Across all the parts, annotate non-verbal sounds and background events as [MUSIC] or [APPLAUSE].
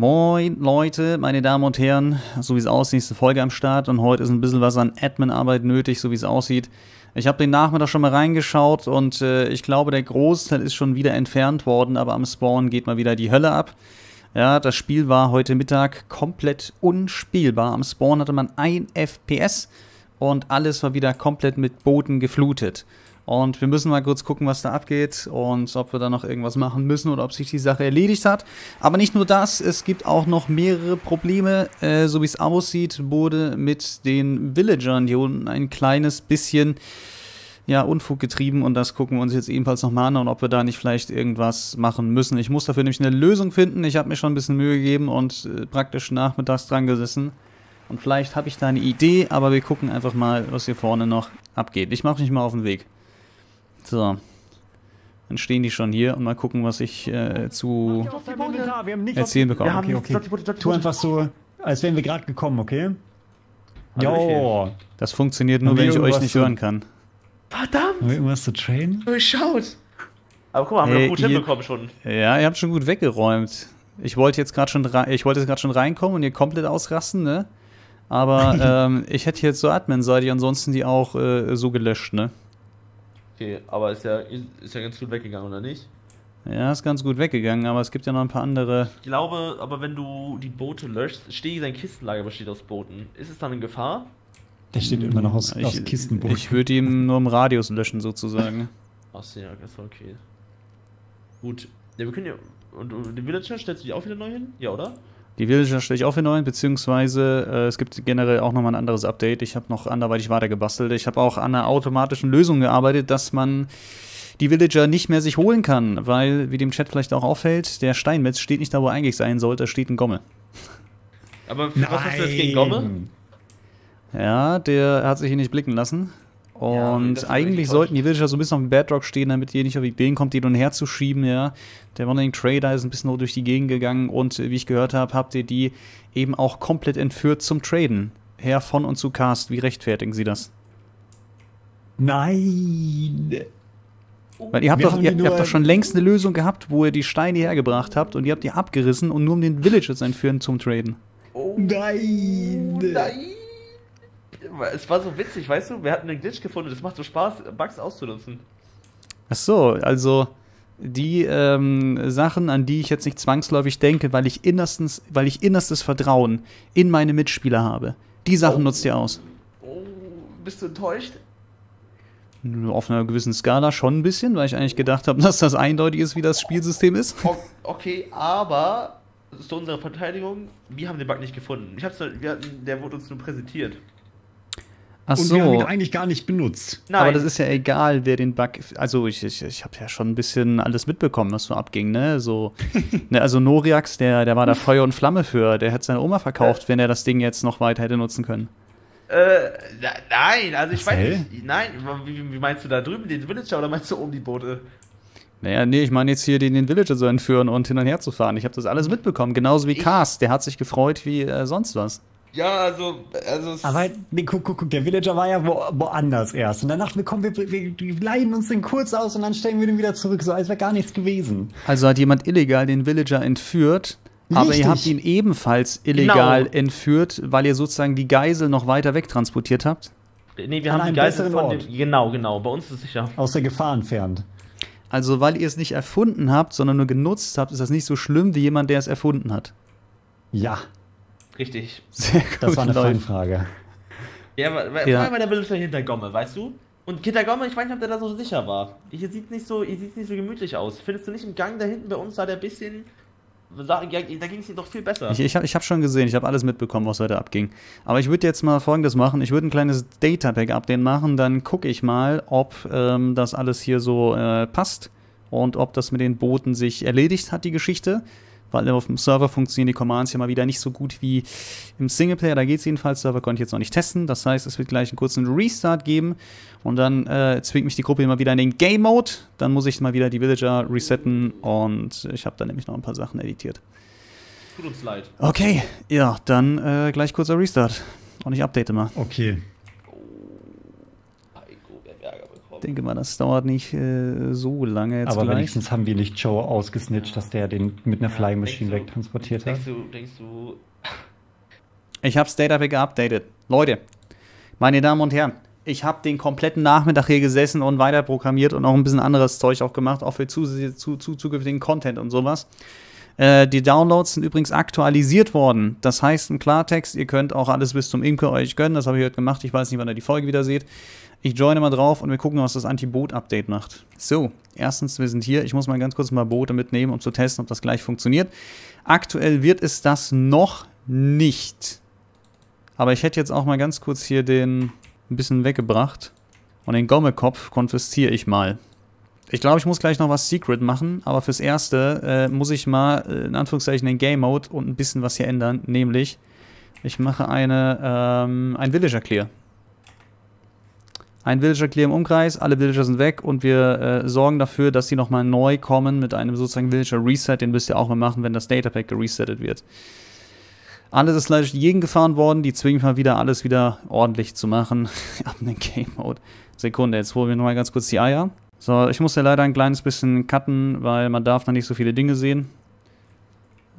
Moin Leute, meine Damen und Herren, so wie es aussieht, nächste Folge am Start und heute ist ein bisschen was an Admin-Arbeit nötig, so wie es aussieht. Ich habe den Nachmittag schon mal reingeschaut und äh, ich glaube, der Großteil ist schon wieder entfernt worden, aber am Spawn geht mal wieder die Hölle ab. Ja, das Spiel war heute Mittag komplett unspielbar. Am Spawn hatte man 1 FPS und alles war wieder komplett mit Booten geflutet. Und wir müssen mal kurz gucken, was da abgeht und ob wir da noch irgendwas machen müssen oder ob sich die Sache erledigt hat. Aber nicht nur das, es gibt auch noch mehrere Probleme. Äh, so wie es aussieht, wurde mit den Villagern hier unten ein kleines bisschen ja, Unfug getrieben und das gucken wir uns jetzt ebenfalls nochmal an und ob wir da nicht vielleicht irgendwas machen müssen. Ich muss dafür nämlich eine Lösung finden. Ich habe mir schon ein bisschen Mühe gegeben und äh, praktisch nachmittags dran gesessen. Und vielleicht habe ich da eine Idee, aber wir gucken einfach mal, was hier vorne noch abgeht. Ich mache mich mal auf den Weg. So. Dann stehen die schon hier und mal gucken, was ich äh, zu erzählen bekomme. Okay, okay. Tu einfach so, als wären wir gerade gekommen, okay? Jo. Das funktioniert nur, wenn ich euch nicht hören kann. Verdammt! Haben wir irgendwas zu trainen? Oh, Schaut! Aber guck mal, haben wir gut hinbekommen schon. Ja, ihr habt schon gut weggeräumt. Ich wollte jetzt gerade schon, ich schon reinkommen und ihr komplett ausrasten, ne? Aber [LAUGHS] ähm, ich hätte jetzt so admin-seitig ansonsten die auch äh, so gelöscht, ne? Okay, aber ist ja, ist ja ganz gut weggegangen, oder nicht? Ja, ist ganz gut weggegangen, aber es gibt ja noch ein paar andere. Ich glaube, aber wenn du die Boote löschst, steht sein Kistenlager besteht aus Booten. Ist es dann in Gefahr? Der steht immer noch aus, ich, aus Kistenbooten. Ich würde ihm nur im Radius löschen, sozusagen. [LAUGHS] Achso, ja, war okay. Gut. Ja, wir können ja. Und, und den Villager stellst du dich auch wieder neu hin? Ja, oder? Die Villager stelle ich auch für neu, beziehungsweise äh, es gibt generell auch nochmal ein anderes Update. Ich habe noch anderweitig weitergebastelt. Ich habe auch an einer automatischen Lösung gearbeitet, dass man die Villager nicht mehr sich holen kann, weil, wie dem Chat vielleicht auch auffällt, der Steinmetz steht nicht da, wo er eigentlich sein sollte, da steht ein Gomme. Aber Nein. was ist das gegen Gomme? Ja, der hat sich hier nicht blicken lassen. Und ja, eigentlich sollten die Villager so ein bisschen auf dem Bedrock stehen, damit ihr nicht auf Ideen kommt, die nun herzuschieben, ja. Der Wandering Trader ist ein bisschen durch die Gegend gegangen und äh, wie ich gehört habe, habt ihr die eben auch komplett entführt zum Traden. Herr von und zu Cast, wie rechtfertigen Sie das? Nein! Weil ihr habt, doch, ihr, ihr habt doch schon längst eine Lösung gehabt, wo ihr die Steine hergebracht habt und ihr habt die abgerissen und nur um den Villagers entführen zum Traden. Oh nein! Oh nein! es war so witzig, weißt du? Wir hatten einen Glitch gefunden. Das macht so Spaß, Bugs auszunutzen. Ach so, also die ähm, Sachen, an die ich jetzt nicht zwangsläufig denke, weil ich innerstens, weil ich innerstes Vertrauen in meine Mitspieler habe. Die Sachen oh. nutzt ihr aus. Oh, bist du enttäuscht? Auf einer gewissen Skala schon ein bisschen, weil ich eigentlich gedacht habe, [LAUGHS] dass das eindeutig ist, wie das Spielsystem ist. Okay, aber zu unserer Verteidigung, wir haben den Bug nicht gefunden. Ich hab's, wir hatten, der wurde uns nur präsentiert. Ach und so. wir haben ihn eigentlich gar nicht benutzt. Nein. Aber das ist ja egal, wer den Bug. Also ich, ich, ich habe ja schon ein bisschen alles mitbekommen, was so abging, ne? So, [LAUGHS] ne, also Noriax, der, der war da Feuer und Flamme für, der hätte seine Oma äh. verkauft, wenn er das Ding jetzt noch weiter hätte nutzen können. Äh, nein, also ich was weiß nicht. Nein, wie, wie, meinst du da drüben den Villager oder meinst du oben die Boote? Naja, nee, ich meine jetzt hier den, den Villager zu entführen und hin und her zu fahren. Ich habe das alles mitbekommen, genauso wie Cars. Der hat sich gefreut wie äh, sonst was. Ja, also, also. Aber halt, nee, guck, guck, guck, der Villager war ja wo, woanders erst. Und dann dachten wir, komm, wir, wir, wir leihen uns den kurz aus und dann stellen wir den wieder zurück, so als wäre gar nichts gewesen. Also hat jemand illegal den Villager entführt, Richtig. aber ihr habt ihn ebenfalls illegal genau. entführt, weil ihr sozusagen die Geisel noch weiter wegtransportiert habt? Nee, wir An haben die Geisel von dem, Genau, genau, bei uns ist es sicher. Aus der Gefahr entfernt. Also, weil ihr es nicht erfunden habt, sondern nur genutzt habt, ist das nicht so schlimm wie jemand, der es erfunden hat. Ja, Richtig. Sehr gut. Das war eine Fangfrage. Ja, war ja. weil der Bild hinter Gomme, weißt du? Und hinter Gomme, ich weiß nicht, ob der da so sicher war. Hier sieht nicht so, nicht so gemütlich aus. Findest du nicht im Gang da hinten bei uns sah der ein bisschen da ging es ihm doch viel besser. Ich, ich habe ich hab schon gesehen, ich habe alles mitbekommen, was heute abging. Aber ich würde jetzt mal Folgendes machen. Ich würde ein kleines data backup update machen, dann gucke ich mal, ob ähm, das alles hier so äh, passt und ob das mit den Booten sich erledigt hat, die Geschichte weil auf dem Server funktionieren die Commands ja mal wieder nicht so gut wie im Singleplayer. Da geht es jedenfalls. Server konnte ich jetzt noch nicht testen. Das heißt, es wird gleich einen kurzen Restart geben. Und dann äh, zwingt mich die Gruppe immer wieder in den Game Mode. Dann muss ich mal wieder die Villager resetten. Und ich habe da nämlich noch ein paar Sachen editiert. Tut uns leid. Okay, ja, dann äh, gleich kurzer Restart. Und ich update mal. Okay. Ich denke mal, das dauert nicht äh, so lange jetzt Aber gleich. wenigstens haben wir nicht Joe ausgesnitcht, dass der den mit einer Flying Machine wegtransportiert hat. Denkst du, denkst du... Ich hab's Data geupdatet. Leute, meine Damen und Herren, ich habe den kompletten Nachmittag hier gesessen und weiter programmiert und auch ein bisschen anderes Zeug auch gemacht, auch für zu, zu, zu, zukünftigen Content und sowas. Äh, die Downloads sind übrigens aktualisiert worden. Das heißt im Klartext, ihr könnt auch alles bis zum Imke euch gönnen. Das habe ich heute gemacht. Ich weiß nicht, wann ihr die Folge wieder seht. Ich joine mal drauf und wir gucken, was das Anti-Boot-Update macht. So, erstens, wir sind hier. Ich muss mal ganz kurz mal Boote mitnehmen, um zu testen, ob das gleich funktioniert. Aktuell wird es das noch nicht. Aber ich hätte jetzt auch mal ganz kurz hier den ein bisschen weggebracht. Und den Gommekopf konfisziere ich mal. Ich glaube, ich muss gleich noch was Secret machen, aber fürs Erste äh, muss ich mal äh, in Anführungszeichen den Game Mode und ein bisschen was hier ändern, nämlich ich mache eine, ähm, ein Villager Clear. Ein Villager Clear im Umkreis, alle Villager sind weg und wir äh, sorgen dafür, dass sie nochmal neu kommen mit einem sozusagen Villager Reset, den müsst ihr auch mal machen, wenn das Datapack geresettet wird. Alles ist leider jeden gefahren worden, die zwingen mal wieder alles wieder ordentlich zu machen. [LAUGHS] Ab in den Game Mode. Sekunde, jetzt holen wir nochmal ganz kurz die Eier. So, ich muss ja leider ein kleines bisschen cutten, weil man darf noch nicht so viele Dinge sehen.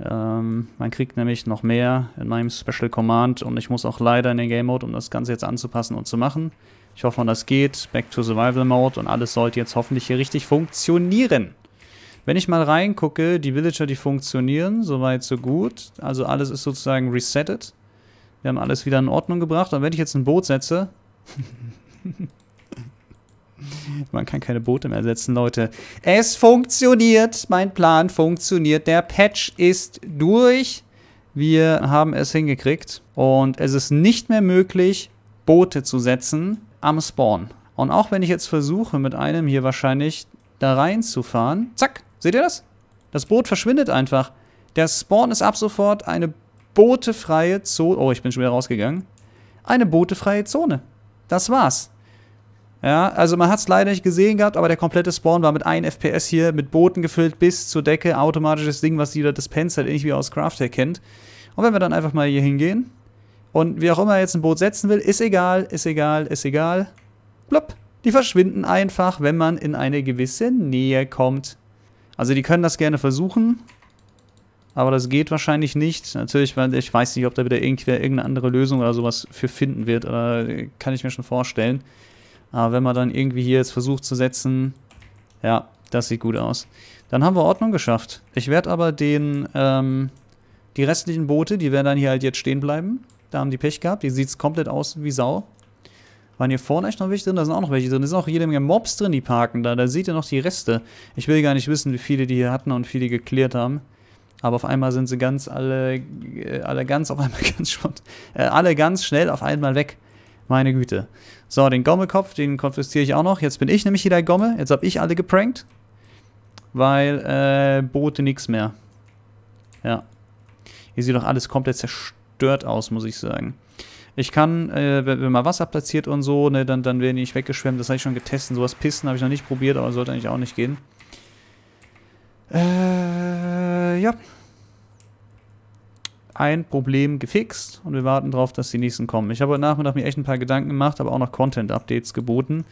Ähm, man kriegt nämlich noch mehr in meinem Special Command und ich muss auch leider in den Game Mode, um das Ganze jetzt anzupassen und zu machen. Ich hoffe, das geht. Back to Survival Mode und alles sollte jetzt hoffentlich hier richtig funktionieren. Wenn ich mal reingucke, die Villager, die funktionieren, soweit so gut. Also alles ist sozusagen resettet. Wir haben alles wieder in Ordnung gebracht. Und wenn ich jetzt ein Boot setze... [LAUGHS] Man kann keine Boote mehr setzen, Leute. Es funktioniert. Mein Plan funktioniert. Der Patch ist durch. Wir haben es hingekriegt. Und es ist nicht mehr möglich, Boote zu setzen am Spawn. Und auch wenn ich jetzt versuche, mit einem hier wahrscheinlich da reinzufahren. Zack, seht ihr das? Das Boot verschwindet einfach. Der Spawn ist ab sofort eine bootefreie Zone. Oh, ich bin schon wieder rausgegangen. Eine bootefreie Zone. Das war's. Ja, also man hat es leider nicht gesehen gehabt, aber der komplette Spawn war mit 1 FPS hier, mit Booten gefüllt bis zur Decke, automatisches Ding, was jeder das Pencil halt ähnlich wie aus Crafthack kennt. Und wenn wir dann einfach mal hier hingehen und wie auch immer jetzt ein Boot setzen will, ist egal, ist egal, ist egal. Blub, die verschwinden einfach, wenn man in eine gewisse Nähe kommt. Also die können das gerne versuchen, aber das geht wahrscheinlich nicht. Natürlich, weil ich weiß nicht, ob da wieder irgendwer irgendeine andere Lösung oder sowas für finden wird, oder äh, kann ich mir schon vorstellen. Aber wenn man dann irgendwie hier jetzt versucht zu setzen, ja, das sieht gut aus. Dann haben wir Ordnung geschafft. Ich werde aber den, ähm, die restlichen Boote, die werden dann hier halt jetzt stehen bleiben. Da haben die Pech gehabt. Die sieht es komplett aus wie Sau. Waren hier vorne echt noch welche drin? Da sind auch noch welche drin. Da sind auch jede Menge Mobs drin, die parken da. Da seht ihr noch die Reste. Ich will gar nicht wissen, wie viele die hier hatten und wie viele geklärt haben. Aber auf einmal sind sie ganz alle, äh, alle ganz, auf einmal [LAUGHS] ganz, äh, alle ganz schnell auf einmal weg. Meine Güte. So, den Gommelkopf, den konfisziere ich auch noch. Jetzt bin ich nämlich hier der Gommel. Jetzt habe ich alle geprankt. Weil, äh, Boote nichts mehr. Ja. Hier sieht doch alles komplett zerstört aus, muss ich sagen. Ich kann, äh, wenn mal Wasser platziert und so, ne, dann, dann werden die nicht weggeschwemmt. Das habe ich schon getestet. Sowas Pisten habe ich noch nicht probiert, aber sollte eigentlich auch nicht gehen. Äh, ja ein Problem gefixt und wir warten darauf, dass die nächsten kommen. Ich habe heute Nachmittag mir echt ein paar Gedanken gemacht, aber auch noch Content-Updates geboten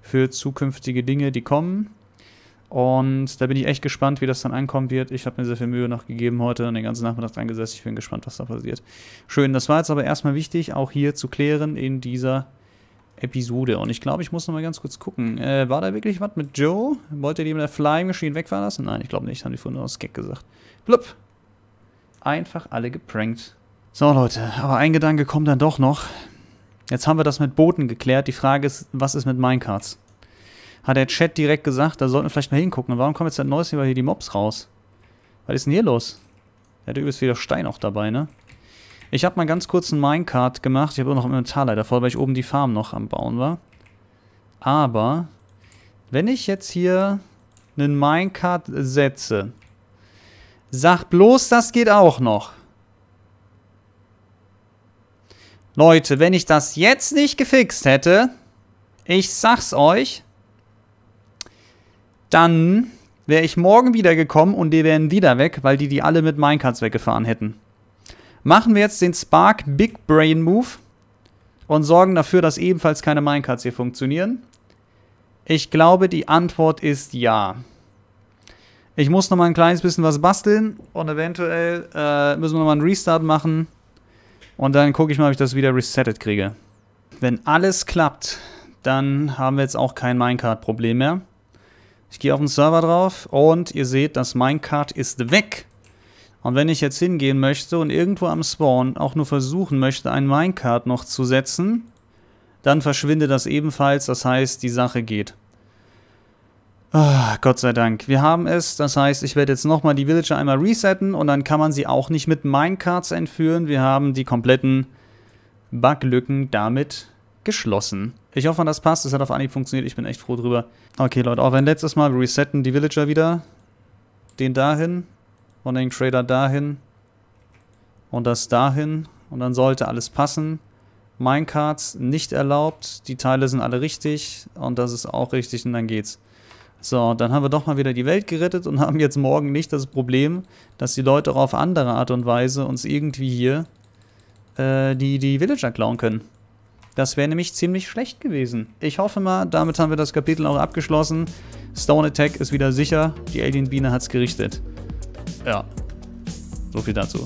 für zukünftige Dinge, die kommen. Und da bin ich echt gespannt, wie das dann ankommen wird. Ich habe mir sehr viel Mühe noch gegeben heute und den ganzen Nachmittag dran gesessen. Ich bin gespannt, was da passiert. Schön, das war jetzt aber erstmal wichtig, auch hier zu klären in dieser Episode. Und ich glaube, ich muss nochmal ganz kurz gucken. Äh, war da wirklich was mit Joe? Wollte er die mit der Flying Machine wegfahren lassen? Nein, ich glaube nicht. Haben die vorhin nur aus Gag gesagt. Blub, einfach alle geprankt. So Leute, aber ein Gedanke kommt dann doch noch. Jetzt haben wir das mit Booten geklärt. Die Frage ist, was ist mit Minecarts? Hat der Chat direkt gesagt, da sollten wir vielleicht mal hingucken. Und warum kommen jetzt ein neues über hier die Mobs raus? Was ist denn hier los? Der hat übrigens wieder Stein auch dabei, ne? Ich habe mal ganz kurz einen Minecart gemacht. Ich habe auch noch im Inventar leider voll, weil ich oben die Farm noch am Bauen war. Aber, wenn ich jetzt hier einen Minecart setze, Sag bloß, das geht auch noch. Leute, wenn ich das jetzt nicht gefixt hätte, ich sag's euch, dann wäre ich morgen wiedergekommen und die wären wieder weg, weil die die alle mit Minecarts weggefahren hätten. Machen wir jetzt den Spark Big Brain Move und sorgen dafür, dass ebenfalls keine Minecarts hier funktionieren. Ich glaube, die Antwort ist ja. Ich muss noch mal ein kleines bisschen was basteln und eventuell äh, müssen wir noch mal einen Restart machen. Und dann gucke ich mal, ob ich das wieder resettet kriege. Wenn alles klappt, dann haben wir jetzt auch kein Minecart-Problem mehr. Ich gehe auf den Server drauf und ihr seht, das Minecart ist weg. Und wenn ich jetzt hingehen möchte und irgendwo am Spawn auch nur versuchen möchte, ein Minecart noch zu setzen, dann verschwindet das ebenfalls, das heißt, die Sache geht. Ah, Gott sei Dank. Wir haben es. Das heißt, ich werde jetzt nochmal die Villager einmal resetten und dann kann man sie auch nicht mit Minecarts entführen. Wir haben die kompletten Buglücken damit geschlossen. Ich hoffe, das passt. Es hat auf Anhieb funktioniert. Ich bin echt froh drüber. Okay, Leute, auch wenn letztes Mal, wir resetten die Villager wieder. Den dahin und den Trader dahin und das dahin. Und dann sollte alles passen. Minecarts nicht erlaubt. Die Teile sind alle richtig und das ist auch richtig und dann geht's. So, dann haben wir doch mal wieder die Welt gerettet und [LAUGHS] haben jetzt morgen nicht das Problem, dass die Leute auch auf andere Art und Weise uns irgendwie hier äh, die, die Villager klauen können. Das wäre nämlich ziemlich schlecht gewesen. Ich hoffe mal, damit haben wir das Kapitel auch abgeschlossen. Stone Attack ist wieder sicher. Die Alien Biene hat es gerichtet. Ja, so viel dazu.